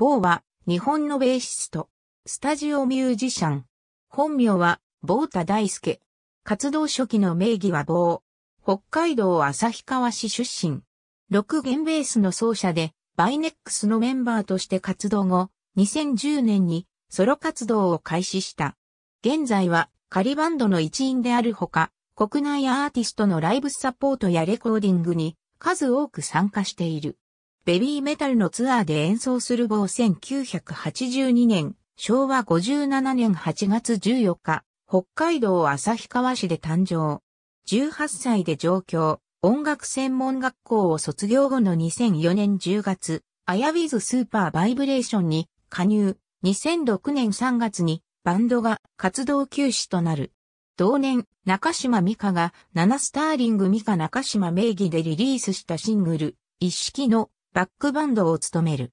ボーは、日本のベーシスト、スタジオミュージシャン。本名は、ボータ大輔。活動初期の名義はボー。北海道旭川市出身。6弦ベースの奏者で、バイネックスのメンバーとして活動後、2010年にソロ活動を開始した。現在は仮バンドの一員であるほか、国内アーティストのライブサポートやレコーディングに数多く参加している。ベビーメタルのツアーで演奏する某1982年、昭和57年8月14日、北海道旭川市で誕生。18歳で上京、音楽専門学校を卒業後の2004年10月、アヤウィズスーパーバイブレーションに加入、2006年3月にバンドが活動休止となる。同年、中島美香が7スターリング美香中島名義でリリースしたシングル、一式のバックバンドを務める。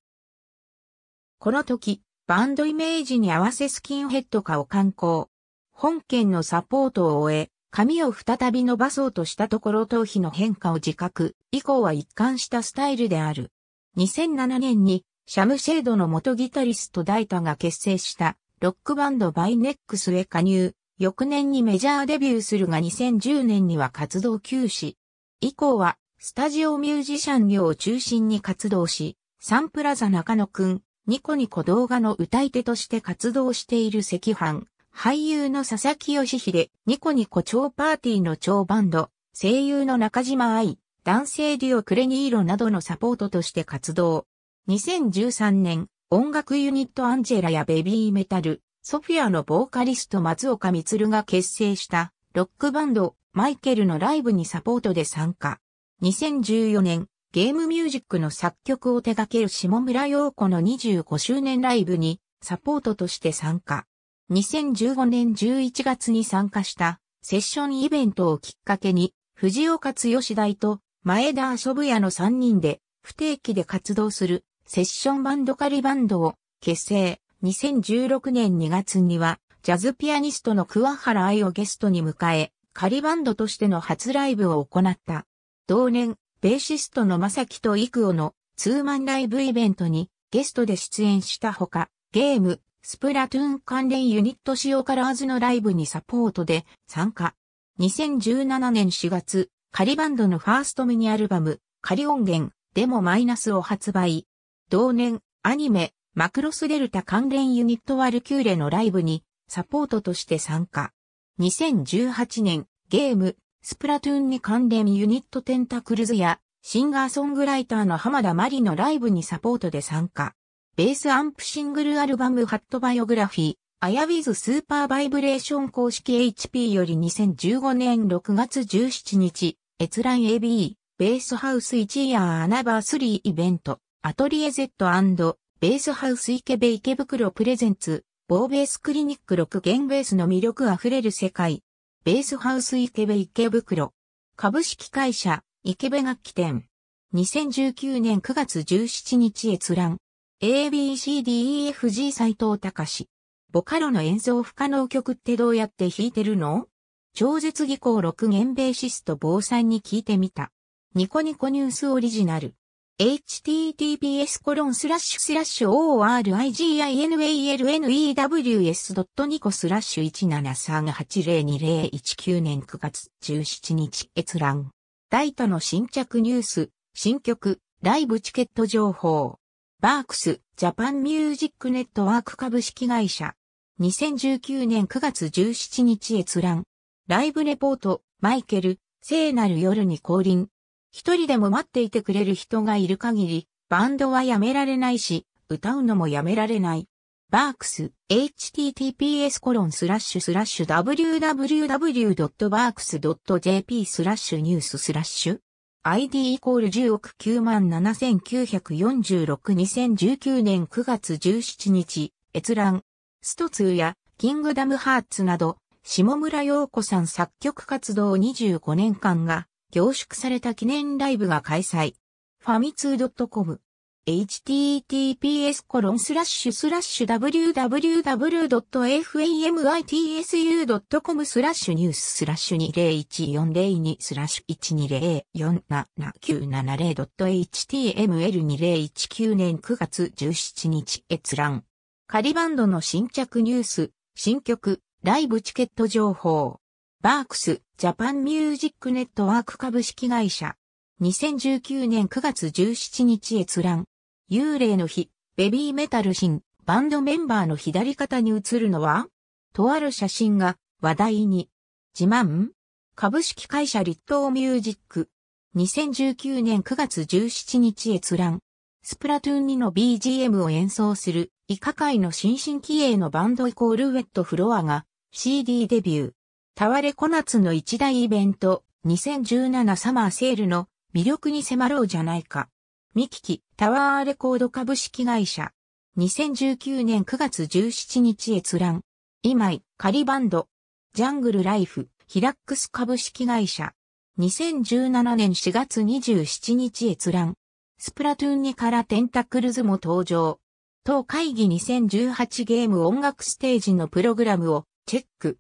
この時、バンドイメージに合わせスキンヘッド化を刊行。本件のサポートを終え、髪を再び伸ばそうとしたところ頭皮の変化を自覚、以降は一貫したスタイルである。2007年に、シャムシェードの元ギタリストダイタが結成した、ロックバンドバイネックスへ加入、翌年にメジャーデビューするが2010年には活動休止。以降はスタジオミュージシャン業を中心に活動し、サンプラザ中野くん、ニコニコ動画の歌い手として活動している赤飯、俳優の佐々木義秀、ニコニコ超パーティーの超バンド、声優の中島愛、男性デュオクレニーロなどのサポートとして活動。2013年、音楽ユニットアンジェラやベビーメタル、ソフィアのボーカリスト松岡光が結成したロックバンド、マイケルのライブにサポートで参加。2014年、ゲームミュージックの作曲を手掛ける下村陽子の25周年ライブにサポートとして参加。2015年11月に参加したセッションイベントをきっかけに、藤岡剛大と前田遊ぶやの3人で不定期で活動するセッションバンド仮バンドを結成。2016年2月にはジャズピアニストの桑原愛をゲストに迎え、仮バンドとしての初ライブを行った。同年、ベーシストの正木と幾夫のツーマンライブイベントにゲストで出演したほか、ゲーム、スプラトゥーン関連ユニット仕様カラーズのライブにサポートで参加。2017年4月、仮バンドのファーストミニアルバム、仮音源、デモマイナスを発売。同年、アニメ、マクロスデルタ関連ユニットワルキューレのライブにサポートとして参加。2018年、ゲーム、スプラトゥーンに関連ユニットテンタクルズや、シンガーソングライターの浜田マリのライブにサポートで参加。ベースアンプシングルアルバムハットバイオグラフィー、アヤウィズスーパーバイブレーション公式 HP より2015年6月17日、閲覧 AB、ベースハウス1イヤーアナバースリーイベント、アトリエ Z& ベースハウス池部池袋プレゼンツ、ボーベースクリニック6弦ベースの魅力あふれる世界、ベースハウス池部池袋。株式会社、池部楽器店。2019年9月17日閲覧。ABCDEFG 斎藤隆。ボカロの演奏不可能曲ってどうやって弾いてるの超絶技巧6弦ベーシスト坊さんに聞いてみた。ニコニコニュースオリジナル。https originalnews.nico スラッシュ173802019年9月17日閲覧。大都の新着ニュース、新曲、ライブチケット情報。バークス、ジャパンミュージックネットワーク株式会社。2019年9月17日閲覧。ライブレポート、マイケル、聖なる夜に降臨。一人でも待っていてくれる人がいる限り、バンドはやめられないし、歌うのもやめられない。バークス、https コロンスラッシュスラッシュ www.barks.jp スラッシュニューススラッシュ ID イコール10億9万7946 2019年9月17日、閲覧、スト2やキングダムハーツなど、下村陽子さん作曲活動25年間が凝縮された記念ライブが開催。ファミツー .com https コロンスラッシュスラッシュ www.famitsu.com スラッシュニューススラッシュ201402スラッシュ 120477970.html2019 年9月17日閲覧。カリバンドの新着ニュース、新曲、ライブチケット情報。バークス、ジャパンミュージックネットワーク株式会社。2019年9月17日閲覧。幽霊の日、ベビーメタルシン、バンドメンバーの左肩に映るのはとある写真が話題に。自慢株式会社立東ミュージック。2019年9月17日閲覧。スプラトゥーン2の BGM を演奏する、イカ界の新進気鋭のバンドイコールウェットフロアが CD デビュー。タワレコナツの一大イベント、2017サマーセールの魅力に迫ろうじゃないか。ミキキ、タワーレコード株式会社。2019年9月17日閲覧。今井、リバンド。ジャングルライフ、ヒラックス株式会社。2017年4月27日閲覧。スプラトゥーン2からテンタクルズも登場。当会議2018ゲーム音楽ステージのプログラムをチェック。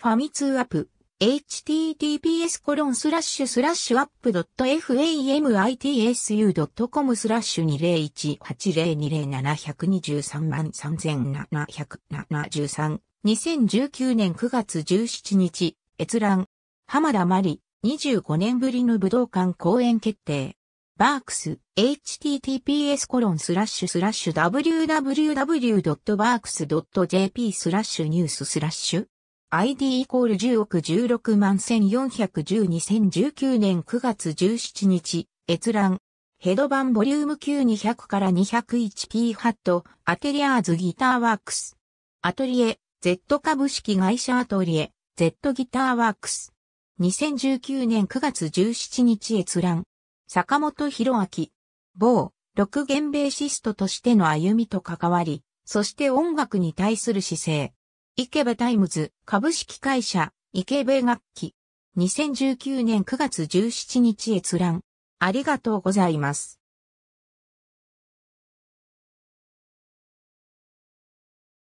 ファミ通アップ、https コロンスラッシュスラッシュアップドット famitsu.com スラッシュ2018020723万3773 2019年9月17日、閲覧。浜田まり、25年ぶりの武道館公演決定。バークス、https コロンスラッシュスラッシュ www.barks.jp スラッシュニューススラッシュ ID イコール10億16万14122019年9月17日、閲覧。ヘド版ボリューム9200から201 p ハット、アテリアーズギターワークス。アトリエ、Z 株式会社アトリエ、Z ギターワークス。2019年9月17日閲覧。坂本博明。某、6弦ベーシストとしての歩みと関わり、そして音楽に対する姿勢。イケベタイムズ株式会社イケベ楽器2019年9月17日閲覧ありがとうございます。